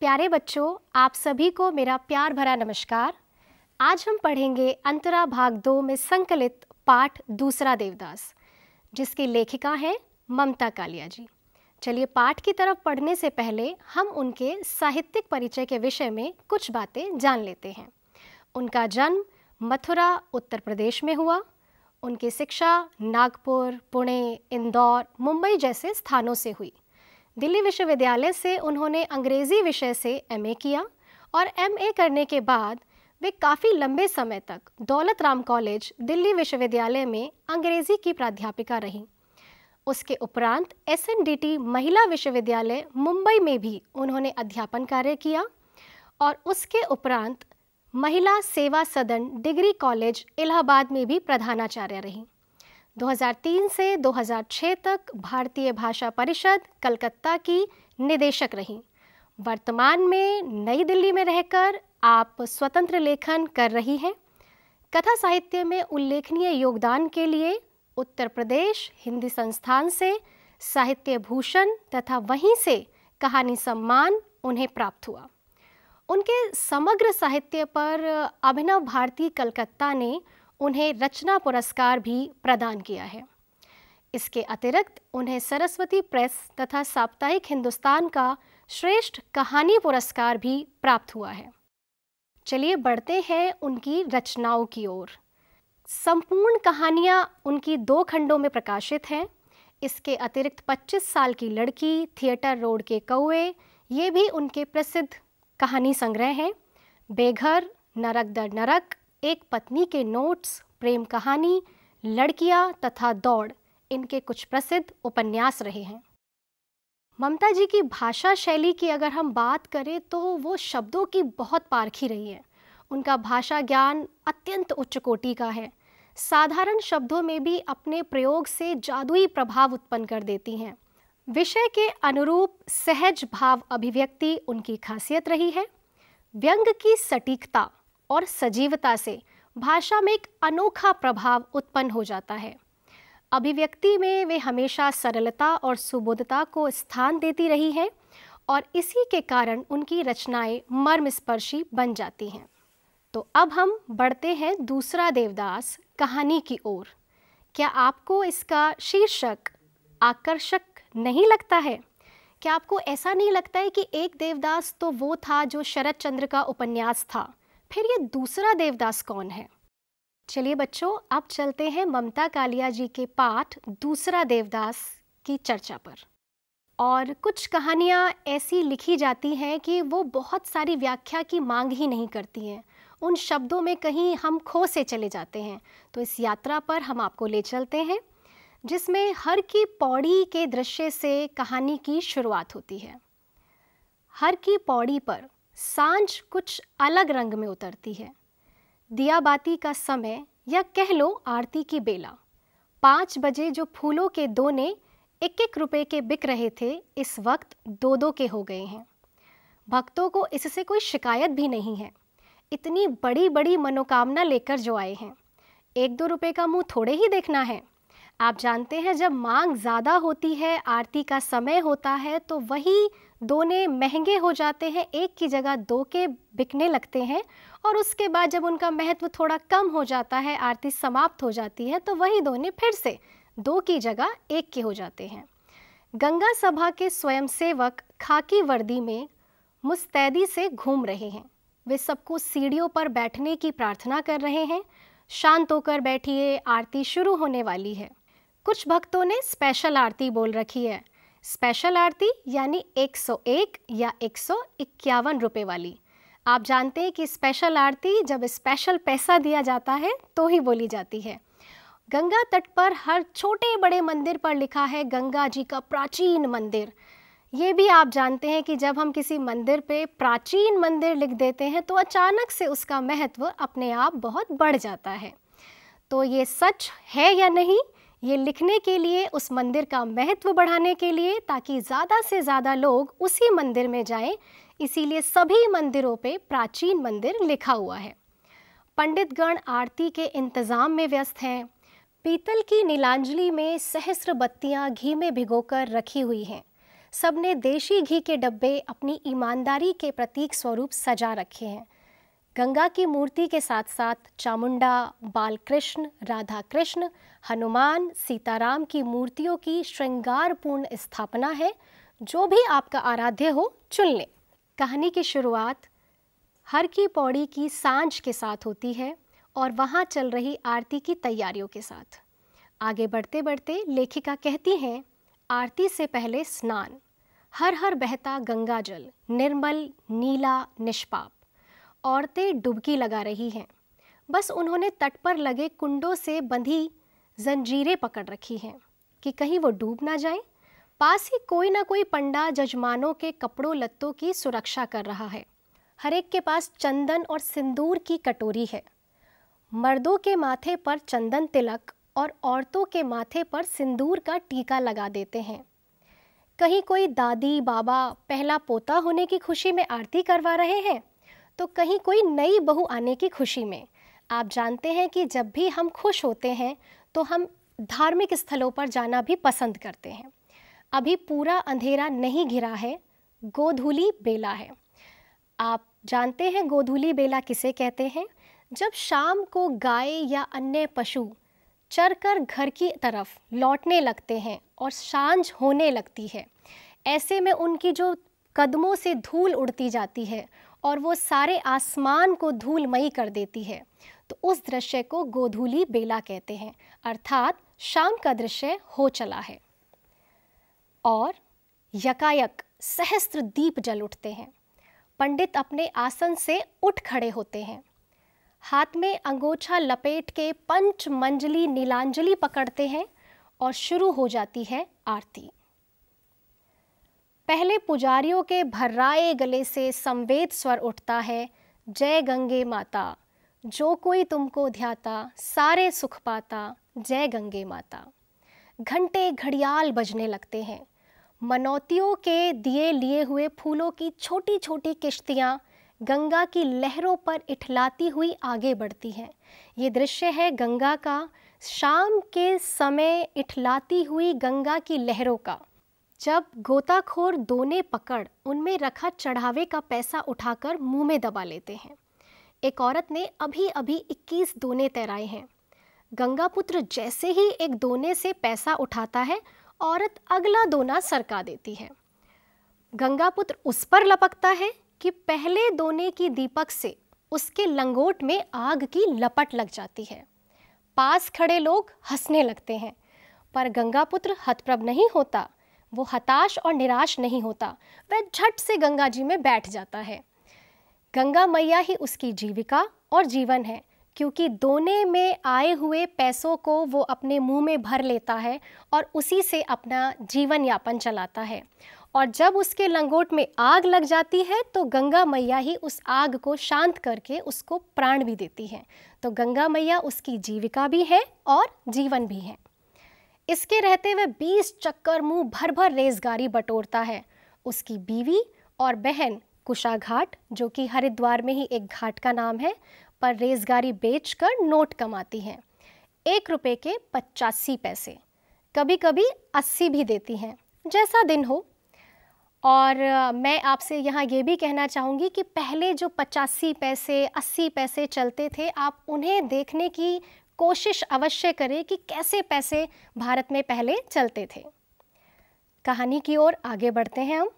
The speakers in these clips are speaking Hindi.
प्यारे बच्चों आप सभी को मेरा प्यार भरा नमस्कार आज हम पढ़ेंगे अंतरा भाग दो में संकलित पाठ दूसरा देवदास जिसकी लेखिका हैं ममता कालिया जी चलिए पाठ की तरफ पढ़ने से पहले हम उनके साहित्यिक परिचय के विषय में कुछ बातें जान लेते हैं उनका जन्म मथुरा उत्तर प्रदेश में हुआ उनकी शिक्षा नागपुर पुणे इंदौर मुंबई जैसे स्थानों से हुई दिल्ली विश्वविद्यालय से उन्होंने अंग्रेज़ी विषय से एमए किया और एमए करने के बाद वे काफ़ी लंबे समय तक दौलत राम कॉलेज दिल्ली विश्वविद्यालय में अंग्रेज़ी की प्राध्यापिका रहीं उसके उपरांत एस महिला विश्वविद्यालय मुंबई में भी उन्होंने अध्यापन कार्य किया और उसके उपरांत महिला सेवा सदन डिग्री कॉलेज इलाहाबाद में भी प्रधानाचार्य रहीं 2003 से 2006 तक भारतीय भाषा परिषद कलकत्ता की निदेशक रहीं वर्तमान में नई दिल्ली में रहकर आप स्वतंत्र लेखन कर रही हैं कथा साहित्य में उल्लेखनीय योगदान के लिए उत्तर प्रदेश हिंदी संस्थान से साहित्य भूषण तथा वहीं से कहानी सम्मान उन्हें प्राप्त हुआ उनके समग्र साहित्य पर अभिनव भारती कलकत्ता ने उन्हें रचना पुरस्कार भी प्रदान किया है इसके अतिरिक्त उन्हें सरस्वती प्रेस तथा साप्ताहिक हिंदुस्तान का श्रेष्ठ कहानी पुरस्कार भी प्राप्त हुआ है चलिए बढ़ते हैं उनकी रचनाओं की ओर संपूर्ण कहानियाँ उनकी दो खंडों में प्रकाशित हैं इसके अतिरिक्त 25 साल की लड़की थिएटर रोड के कौए ये भी उनके प्रसिद्ध कहानी संग्रह हैं बेघर नरक दर नरक एक पत्नी के नोट्स प्रेम कहानी लड़कियां तथा दौड़ इनके कुछ प्रसिद्ध उपन्यास रहे हैं ममता जी की भाषा शैली की अगर हम बात करें तो वो शब्दों की बहुत पारखी रही है उनका भाषा ज्ञान अत्यंत उच्च कोटि का है साधारण शब्दों में भी अपने प्रयोग से जादुई प्रभाव उत्पन्न कर देती हैं विषय के अनुरूप सहज भाव अभिव्यक्ति उनकी खासियत रही है व्यंग की सटीकता और सजीवता से भाषा में एक अनोखा प्रभाव उत्पन्न हो जाता है अभिव्यक्ति में वे हमेशा सरलता और सुबोधता को स्थान देती रही हैं और इसी के कारण उनकी रचनाएं मर्मस्पर्शी बन जाती हैं तो अब हम बढ़ते हैं दूसरा देवदास कहानी की ओर क्या आपको इसका शीर्षक आकर्षक नहीं लगता है क्या आपको ऐसा नहीं लगता है कि एक देवदास तो वो था जो शरद चंद्र का उपन्यास था फिर ये दूसरा देवदास कौन है चलिए बच्चों अब चलते हैं ममता कालिया जी के पाठ दूसरा देवदास की चर्चा पर और कुछ कहानियाँ ऐसी लिखी जाती हैं कि वो बहुत सारी व्याख्या की मांग ही नहीं करती हैं उन शब्दों में कहीं हम खो से चले जाते हैं तो इस यात्रा पर हम आपको ले चलते हैं जिसमें हर की पौड़ी के दृश्य से कहानी की शुरुआत होती है हर की पौड़ी पर सांझ कुछ अलग रंग में उतरती है दियाबाती का समय या कह लो आरती की बेला पाँच बजे जो फूलों के दोने एक एक रुपए के बिक रहे थे इस वक्त दो दो के हो गए हैं भक्तों को इससे कोई शिकायत भी नहीं है इतनी बड़ी बड़ी मनोकामना लेकर जो आए हैं एक दो रुपए का मुंह थोड़े ही देखना है आप जानते हैं जब मांग ज़्यादा होती है आरती का समय होता है तो वही दोने महंगे हो जाते हैं एक की जगह दो के बिकने लगते हैं और उसके बाद जब उनका महत्व थोड़ा कम हो जाता है आरती समाप्त हो जाती है तो वही दोने फिर से दो की जगह एक के हो जाते हैं गंगा सभा के स्वयंसेवक खाकी वर्दी में मुस्तैदी से घूम रहे हैं वे सबको सीढ़ियों पर बैठने की प्रार्थना कर रहे हैं शांत होकर बैठिए आरती शुरू होने वाली है कुछ भक्तों ने स्पेशल आरती बोल रखी है स्पेशल आरती यानी 101 या एक सौ रुपये वाली आप जानते हैं कि स्पेशल आरती जब स्पेशल पैसा दिया जाता है तो ही बोली जाती है गंगा तट पर हर छोटे बड़े मंदिर पर लिखा है गंगा जी का प्राचीन मंदिर ये भी आप जानते हैं कि जब हम किसी मंदिर पे प्राचीन मंदिर लिख देते हैं तो अचानक से उसका महत्व अपने आप बहुत बढ़ जाता है तो ये सच है या नहीं ये लिखने के लिए उस मंदिर का महत्व बढ़ाने के लिए ताकि ज़्यादा से ज़्यादा लोग उसी मंदिर में जाएं इसीलिए सभी मंदिरों पे प्राचीन मंदिर लिखा हुआ है पंडित गण आरती के इंतज़ाम में व्यस्त हैं पीतल की नीलांजलि में सहस्र बत्तियाँ घी में भिगोकर रखी हुई हैं सबने देशी घी के डब्बे अपनी ईमानदारी के प्रतीक स्वरूप सजा रखे हैं गंगा की मूर्ति के साथ साथ चामुंडा बालकृष्ण राधा कृष्ण हनुमान सीताराम की मूर्तियों की श्रृंगारपूर्ण स्थापना है जो भी आपका आराध्य हो चुन लें कहानी की शुरुआत हर की पौड़ी की सांझ के साथ होती है और वहाँ चल रही आरती की तैयारियों के साथ आगे बढ़ते बढ़ते लेखिका कहती हैं आरती से पहले स्नान हर हर बहता गंगा जल निर्मल नीला निष्पाप औरतें डुबकी लगा रही हैं बस उन्होंने तट पर लगे कुंडों से बंधी जंजीरें पकड़ रखी हैं कि कहीं वो डूब ना जाए पास ही कोई ना कोई पंडा जजमानों के कपड़ों लत्तों की सुरक्षा कर रहा है हर एक के पास चंदन और सिंदूर की कटोरी है मर्दों के माथे पर चंदन तिलक और औरतों के माथे पर सिंदूर का टीका लगा देते हैं कहीं कोई दादी बाबा पहला पोता होने की खुशी में आरती करवा रहे हैं तो कहीं कोई नई बहू आने की खुशी में आप जानते हैं कि जब भी हम खुश होते हैं तो हम धार्मिक स्थलों पर जाना भी पसंद करते हैं अभी पूरा अंधेरा नहीं घिरा है गोधूली बेला है आप जानते हैं गोधूली बेला किसे कहते हैं जब शाम को गाय या अन्य पशु चरकर घर की तरफ लौटने लगते हैं और सांझ होने लगती है ऐसे में उनकी जो कदमों से धूल उड़ती जाती है और वो सारे आसमान को धूलमयी कर देती है तो उस दृश्य को गोधूली बेला कहते हैं अर्थात शाम का दृश्य हो चला है और यकायक सहस्त्र दीप जल उठते हैं पंडित अपने आसन से उठ खड़े होते हैं हाथ में अंगोछा लपेट के पंच मंजली नीलांजलि पकड़ते हैं और शुरू हो जाती है आरती पहले पुजारियों के भर्राए गले से संवेद स्वर उठता है जय गंगे माता जो कोई तुमको ध्याता सारे सुख पाता जय गंगे माता घंटे घड़ियाल बजने लगते हैं मनौतियों के दिए लिए हुए फूलों की छोटी छोटी किश्तियाँ गंगा की लहरों पर इठलाती हुई आगे बढ़ती हैं ये दृश्य है गंगा का शाम के समय इठलाती हुई गंगा की लहरों का जब गोताखोर दोने पकड़ उनमें रखा चढ़ावे का पैसा उठाकर मुंह में दबा लेते हैं एक औरत ने अभी अभी 21 दोने तैराए हैं गंगापुत्र जैसे ही एक दोने से पैसा उठाता है औरत अगला दोना सरका देती है गंगापुत्र उस पर लपकता है कि पहले दोने की दीपक से उसके लंगोट में आग की लपट लग जाती है पास खड़े लोग हंसने लगते हैं पर गंगापुत्र हतप्रभ नहीं होता वो हताश और निराश नहीं होता वह झट से गंगा जी में बैठ जाता है गंगा मैया ही उसकी जीविका और जीवन है क्योंकि दोने में आए हुए पैसों को वो अपने मुंह में भर लेता है और उसी से अपना जीवन यापन चलाता है और जब उसके लंगोट में आग लग जाती है तो गंगा मैया ही उस आग को शांत करके उसको प्राण भी देती है तो गंगा मैया उसकी जीविका भी है और जीवन भी है इसके रहते हुए बीस चक्कर मुंह भर भर रेजगारी बटोरता है उसकी बीवी और बहन कुशा घाट जो कि हरिद्वार में ही एक घाट का नाम है पर रेजगारी बेचकर नोट कमाती हैं एक रुपये के पचासी पैसे कभी कभी अस्सी भी देती हैं जैसा दिन हो और मैं आपसे यहाँ ये भी कहना चाहूँगी कि पहले जो पचासी पैसे अस्सी पैसे चलते थे आप उन्हें देखने की कोशिश अवश्य करें कि कैसे पैसे भारत में पहले चलते थे कहानी की ओर आगे बढ़ते हैं हम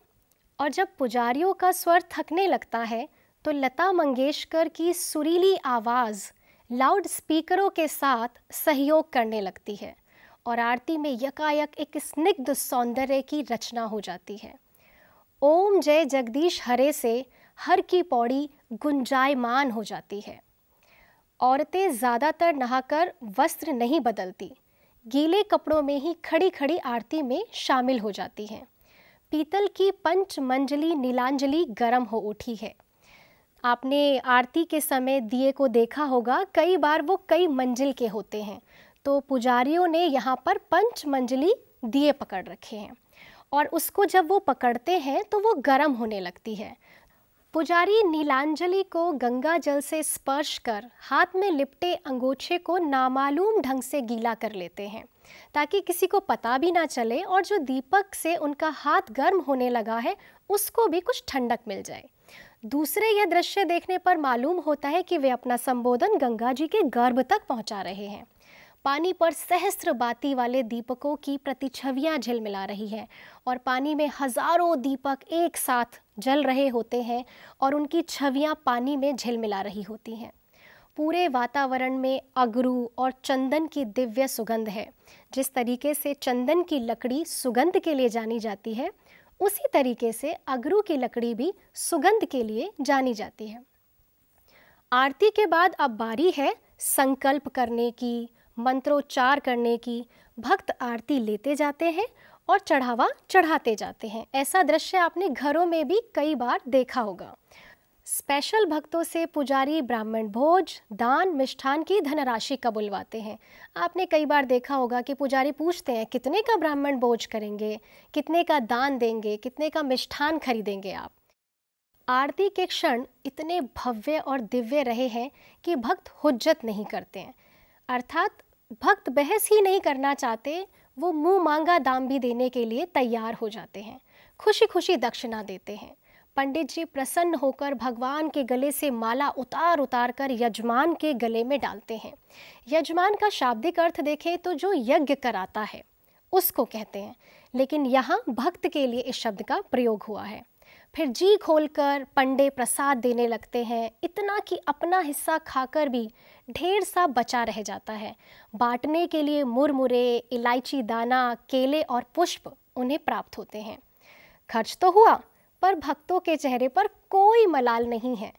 और जब पुजारियों का स्वर थकने लगता है तो लता मंगेशकर की सुरीली आवाज़ लाउड स्पीकरों के साथ सहयोग करने लगती है और आरती में यकायक एक स्निग्ध सौंदर्य की रचना हो जाती है ओम जय जगदीश हरे से हर की पौड़ी गुंजायमान हो जाती है औरतें ज़्यादातर नहाकर वस्त्र नहीं बदलती गीले कपड़ों में ही खड़ी खड़ी आरती में शामिल हो जाती हैं पीतल की पंचमंजली नीलांजलि गर्म हो उठी है आपने आरती के समय दिए को देखा होगा कई बार वो कई मंजिल के होते हैं तो पुजारियों ने यहाँ पर पंचमंजली दिए पकड़ रखे हैं और उसको जब वो पकड़ते हैं तो वो गर्म होने लगती है पुजारी नीलांजलि को गंगा जल से स्पर्श कर हाथ में लिपटे अंगोछे को नामालूम ढंग से गीला कर लेते हैं ताकि किसी को पता भी ना चले और जो दीपक से उनका हाथ गर्म होने लगा है उसको भी कुछ ठंडक मिल जाए दूसरे यह दृश्य देखने पर मालूम होता है कि वे अपना संबोधन गंगा जी के गर्भ तक पहुंचा रहे हैं पानी पर सहस्त्र बाती वाले दीपकों की प्रतिछवियां झिलमिला रही हैं और पानी में हजारों दीपक एक साथ जल रहे होते हैं और उनकी छवियां पानी में झिलमिला रही होती हैं पूरे वातावरण में अगरू और चंदन की दिव्य सुगंध है जिस तरीके से चंदन की लकड़ी सुगंध के लिए जानी जाती है उसी तरीके से अगरू की लकड़ी भी सुगंध के लिए जानी जाती है आरती के बाद अब बारी है संकल्प करने की मंत्रोच्चार करने की भक्त आरती लेते जाते हैं और चढ़ावा चढ़ाते जाते हैं ऐसा दृश्य आपने घरों में भी कई बार देखा होगा स्पेशल भक्तों से पुजारी ब्राह्मण भोज दान मिष्ठान की धनराशि का बुलवाते हैं आपने कई बार देखा होगा कि पुजारी पूछते हैं कितने का ब्राह्मण भोज करेंगे कितने का दान देंगे कितने का मिष्ठान खरीदेंगे आप आरती के क्षण इतने भव्य और दिव्य रहे हैं कि भक्त हुज्जत नहीं करते हैं अर्थात भक्त बहस ही नहीं करना चाहते वो मुंह मांगा दाम भी देने के लिए तैयार हो जाते हैं खुशी खुशी दक्षिणा देते हैं पंडित जी प्रसन्न होकर भगवान के गले से माला उतार उतार कर यजमान के गले में डालते हैं यजमान का शाब्दिक अर्थ देखें तो जो यज्ञ कराता है उसको कहते हैं लेकिन यहाँ भक्त के लिए इस शब्द का प्रयोग हुआ है फिर जी खोलकर पंडे प्रसाद देने लगते हैं इतना कि अपना हिस्सा खाकर भी ढेर सा बचा रह जाता है बांटने के लिए मुरमुरे इलायची दाना केले और पुष्प उन्हें प्राप्त होते हैं खर्च तो हुआ पर भक्तों के चेहरे पर कोई मलाल नहीं है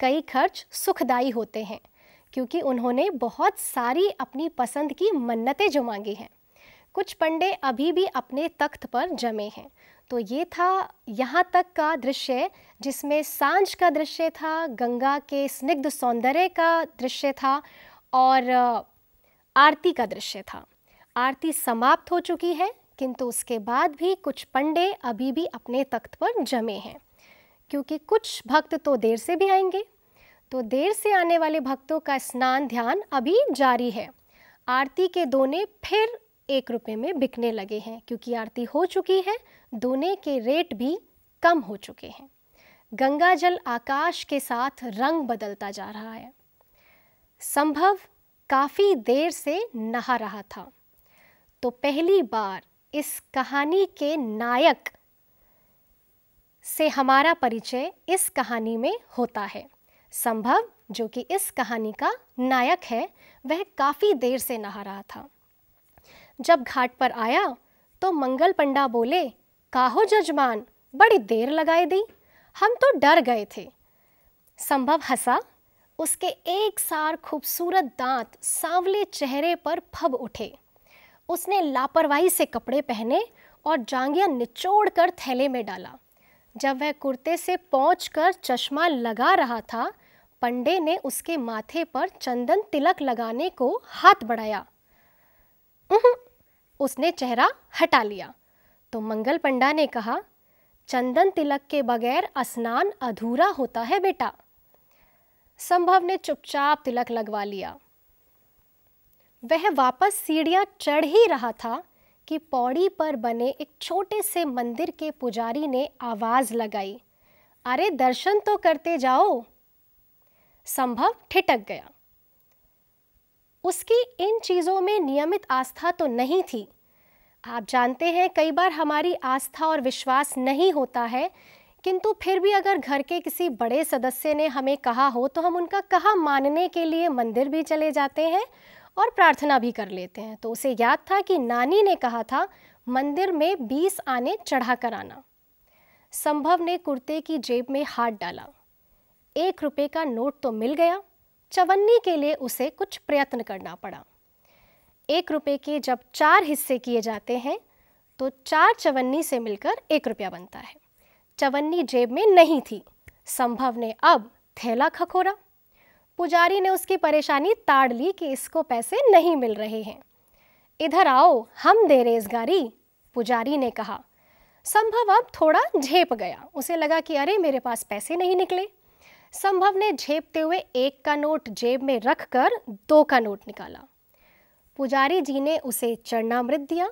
कई खर्च सुखदायी होते हैं क्योंकि उन्होंने बहुत सारी अपनी पसंद की मन्नतें जो मांगी हैं कुछ पंडे अभी भी अपने तख्त पर जमे हैं तो ये था यहाँ तक का दृश्य जिसमें सांझ का दृश्य था गंगा के स्निग्ध सौंदर्य का दृश्य था और आरती का दृश्य था आरती समाप्त हो चुकी है किंतु उसके बाद भी कुछ पंडे अभी भी अपने तख्त पर जमे हैं क्योंकि कुछ भक्त तो देर से भी आएंगे तो देर से आने वाले भक्तों का स्नान ध्यान अभी जारी है आरती के दोने फिर एक रुपये में बिकने लगे हैं क्योंकि आरती हो चुकी है दोने के रेट भी कम हो चुके हैं गंगा जल आकाश के साथ रंग बदलता जा रहा है संभव काफ़ी देर से नहा रहा था तो पहली बार इस कहानी के नायक से हमारा परिचय इस कहानी में होता है संभव जो कि इस कहानी का नायक है वह काफ़ी देर से नहा रहा था जब घाट पर आया तो मंगल पंडा बोले काहो जजमान बड़ी देर लगाई दी हम तो डर गए थे संभव हंसा उसके एक सार खूबसूरत दांत सांवले चेहरे पर फब उठे उसने लापरवाही से कपड़े पहने और जांगिया निचोड़ कर थैले में डाला जब वह कुर्ते से पहुँच कर चश्मा लगा रहा था पंडे ने उसके माथे पर चंदन तिलक लगाने को हाथ बढ़ाया उसने चेहरा हटा लिया तो मंगल पंडा ने कहा चंदन तिलक के बगैर स्नान अधूरा होता है बेटा संभव ने चुपचाप तिलक लगवा लिया वह वापस सीढ़ियां चढ़ ही रहा था कि पौड़ी पर बने एक छोटे से मंदिर के पुजारी ने आवाज लगाई अरे दर्शन तो करते जाओ संभव ठिटक गया उसकी इन चीज़ों में नियमित आस्था तो नहीं थी आप जानते हैं कई बार हमारी आस्था और विश्वास नहीं होता है किंतु फिर भी अगर घर के किसी बड़े सदस्य ने हमें कहा हो तो हम उनका कहा मानने के लिए मंदिर भी चले जाते हैं और प्रार्थना भी कर लेते हैं तो उसे याद था कि नानी ने कहा था मंदिर में बीस आने चढ़ा कर आना संभव ने कुर्ते की जेब में हाथ डाला एक रुपये का नोट तो मिल गया चवन्नी के लिए उसे कुछ प्रयत्न करना पड़ा एक रुपये के जब चार हिस्से किए जाते हैं तो चार चवन्नी से मिलकर एक रुपया बनता है चवन्नी जेब में नहीं थी संभव ने अब थैला खखोरा पुजारी ने उसकी परेशानी ताड़ ली कि इसको पैसे नहीं मिल रहे हैं इधर आओ हम दे रेजगारी पुजारी ने कहा संभव अब थोड़ा झेप गया उसे लगा कि अरे मेरे पास पैसे नहीं निकले संभव ने झेपते हुए एक का नोट जेब में रखकर दो का नोट निकाला पुजारी जी ने उसे चरणामृत दिया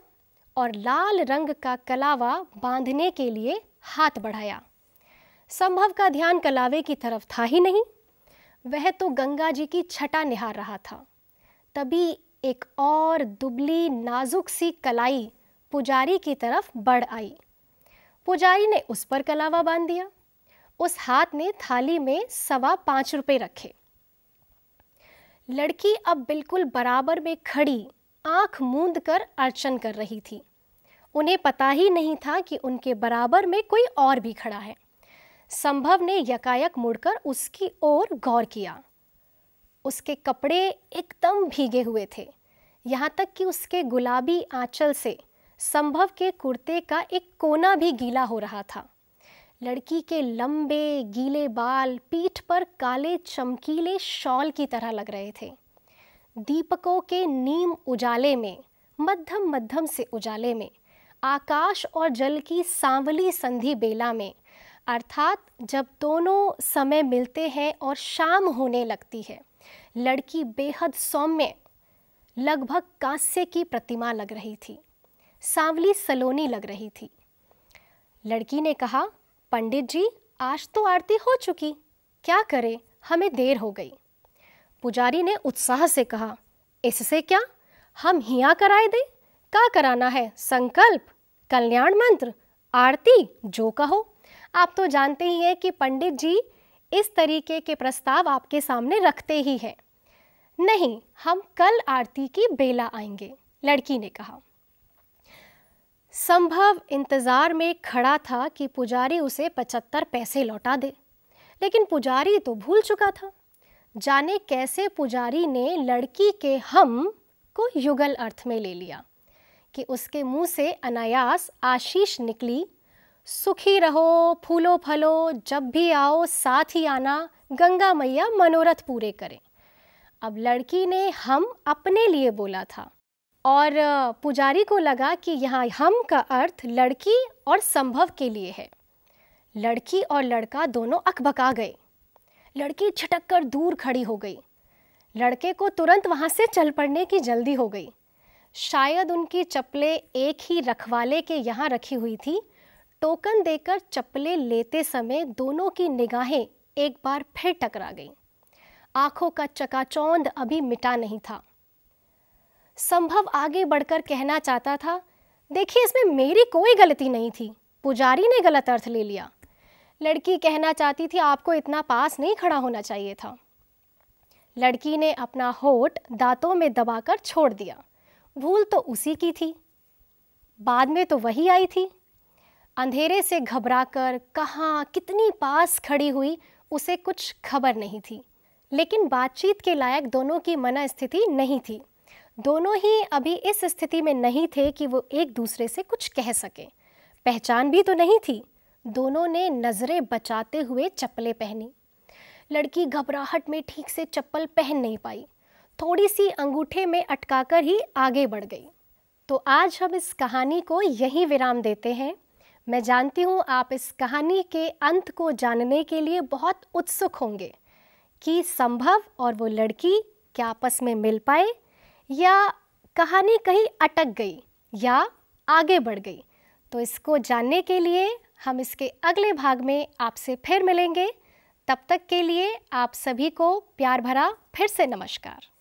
और लाल रंग का कलावा बांधने के लिए हाथ बढ़ाया संभव का ध्यान कलावे की तरफ था ही नहीं वह तो गंगा जी की छटा निहार रहा था तभी एक और दुबली नाजुक सी कलाई पुजारी की तरफ बढ़ आई पुजारी ने उस पर कलावा बांध दिया उस हाथ ने थाली में सवा पाँच रुपये रखे लड़की अब बिल्कुल बराबर में खड़ी आंख मूंद कर अर्चन कर रही थी उन्हें पता ही नहीं था कि उनके बराबर में कोई और भी खड़ा है संभव ने यकायक मुड़कर उसकी ओर गौर किया उसके कपड़े एकदम भीगे हुए थे यहाँ तक कि उसके गुलाबी आंचल से संभव के कुर्ते का एक कोना भी गीला हो रहा था लड़की के लंबे गीले बाल पीठ पर काले चमकीले शॉल की तरह लग रहे थे दीपकों के नीम उजाले में मध्यम मध्यम से उजाले में आकाश और जल की सांवली संधि बेला में अर्थात जब दोनों समय मिलते हैं और शाम होने लगती है लड़की बेहद सौम्य लगभग कांस्य की प्रतिमा लग रही थी सांवली सलोनी लग रही थी लड़की ने कहा पंडित जी आज तो आरती हो चुकी क्या करें हमें देर हो गई पुजारी ने उत्साह से कहा इससे क्या हम हिया कराए दे का कराना है संकल्प कल्याण मंत्र आरती जो कहो आप तो जानते ही हैं कि पंडित जी इस तरीके के प्रस्ताव आपके सामने रखते ही हैं नहीं हम कल आरती की बेला आएंगे लड़की ने कहा संभव इंतज़ार में खड़ा था कि पुजारी उसे पचहत्तर पैसे लौटा दे लेकिन पुजारी तो भूल चुका था जाने कैसे पुजारी ने लड़की के हम को युगल अर्थ में ले लिया कि उसके मुंह से अनायास आशीष निकली सुखी रहो फूलो फलो जब भी आओ साथ ही आना गंगा मैया मनोरथ पूरे करें अब लड़की ने हम अपने लिए बोला था और पुजारी को लगा कि यहाँ हम का अर्थ लड़की और संभव के लिए है लड़की और लड़का दोनों अकबका गए लड़की छटक कर दूर खड़ी हो गई लड़के को तुरंत वहाँ से चल पड़ने की जल्दी हो गई शायद उनकी चप्पलें एक ही रखवाले के यहाँ रखी हुई थी टोकन देकर चप्पलें लेते समय दोनों की निगाहें एक बार फिर टकरा गईं। आँखों का चकाचौंध अभी मिटा नहीं था संभव आगे बढ़कर कहना चाहता था देखिए इसमें मेरी कोई गलती नहीं थी पुजारी ने गलत अर्थ ले लिया लड़की कहना चाहती थी आपको इतना पास नहीं खड़ा होना चाहिए था लड़की ने अपना होठ दांतों में दबाकर छोड़ दिया भूल तो उसी की थी बाद में तो वही आई थी अंधेरे से घबराकर कहाँ कितनी पास खड़ी हुई उसे कुछ खबर नहीं थी लेकिन बातचीत के लायक दोनों की मना स्थिति नहीं थी दोनों ही अभी इस स्थिति में नहीं थे कि वो एक दूसरे से कुछ कह सकें पहचान भी तो नहीं थी दोनों ने नज़रें बचाते हुए चप्पलें पहनी लड़की घबराहट में ठीक से चप्पल पहन नहीं पाई थोड़ी सी अंगूठे में अटकाकर ही आगे बढ़ गई तो आज हम इस कहानी को यहीं विराम देते हैं मैं जानती हूँ आप इस कहानी के अंत को जानने के लिए बहुत उत्सुक होंगे कि संभव और वो लड़की क्या आपस में मिल पाए या कहानी कहीं अटक गई या आगे बढ़ गई तो इसको जानने के लिए हम इसके अगले भाग में आपसे फिर मिलेंगे तब तक के लिए आप सभी को प्यार भरा फिर से नमस्कार